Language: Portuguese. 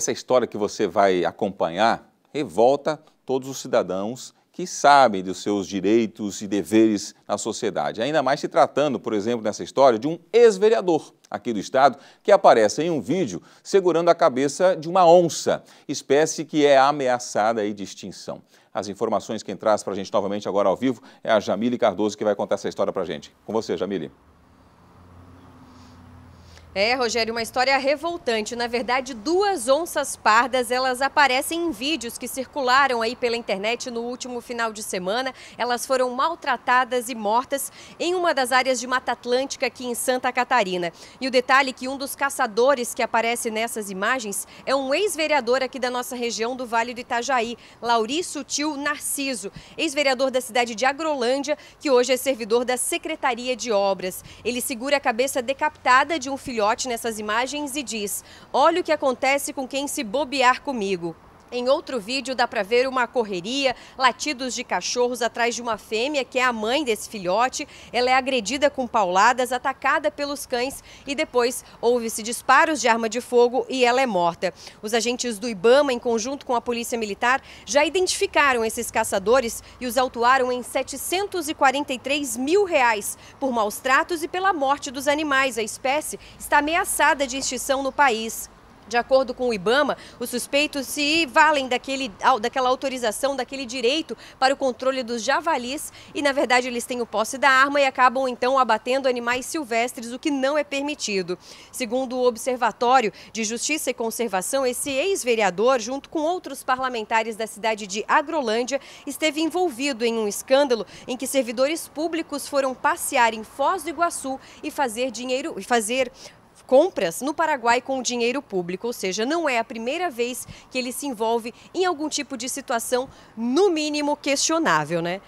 Essa história que você vai acompanhar revolta todos os cidadãos que sabem dos seus direitos e deveres na sociedade. Ainda mais se tratando, por exemplo, nessa história, de um ex-vereador aqui do estado que aparece em um vídeo segurando a cabeça de uma onça, espécie que é ameaçada de extinção. As informações que traz para a gente novamente agora ao vivo é a Jamile Cardoso que vai contar essa história para a gente. Com você, Jamile. É, Rogério, uma história revoltante. Na verdade, duas onças pardas, elas aparecem em vídeos que circularam aí pela internet no último final de semana. Elas foram maltratadas e mortas em uma das áreas de Mata Atlântica aqui em Santa Catarina. E o detalhe é que um dos caçadores que aparece nessas imagens é um ex-vereador aqui da nossa região do Vale do Itajaí, Laurício Sutil Narciso, ex-vereador da cidade de Agrolândia, que hoje é servidor da Secretaria de Obras. Ele segura a cabeça decapitada de um filho filhote nessas imagens e diz: Olha o que acontece com quem se bobear comigo. Em outro vídeo dá para ver uma correria, latidos de cachorros atrás de uma fêmea que é a mãe desse filhote. Ela é agredida com pauladas, atacada pelos cães e depois houve-se disparos de arma de fogo e ela é morta. Os agentes do IBAMA, em conjunto com a Polícia Militar, já identificaram esses caçadores e os autuaram em 743 mil reais por maus tratos e pela morte dos animais. A espécie está ameaçada de extinção no país. De acordo com o Ibama, os suspeitos se valem daquele, daquela autorização, daquele direito para o controle dos javalis e, na verdade, eles têm o posse da arma e acabam então abatendo animais silvestres, o que não é permitido. Segundo o Observatório de Justiça e Conservação, esse ex-vereador, junto com outros parlamentares da cidade de Agrolândia, esteve envolvido em um escândalo em que servidores públicos foram passear em Foz do Iguaçu e fazer dinheiro e fazer compras no Paraguai com dinheiro público, ou seja, não é a primeira vez que ele se envolve em algum tipo de situação, no mínimo questionável, né?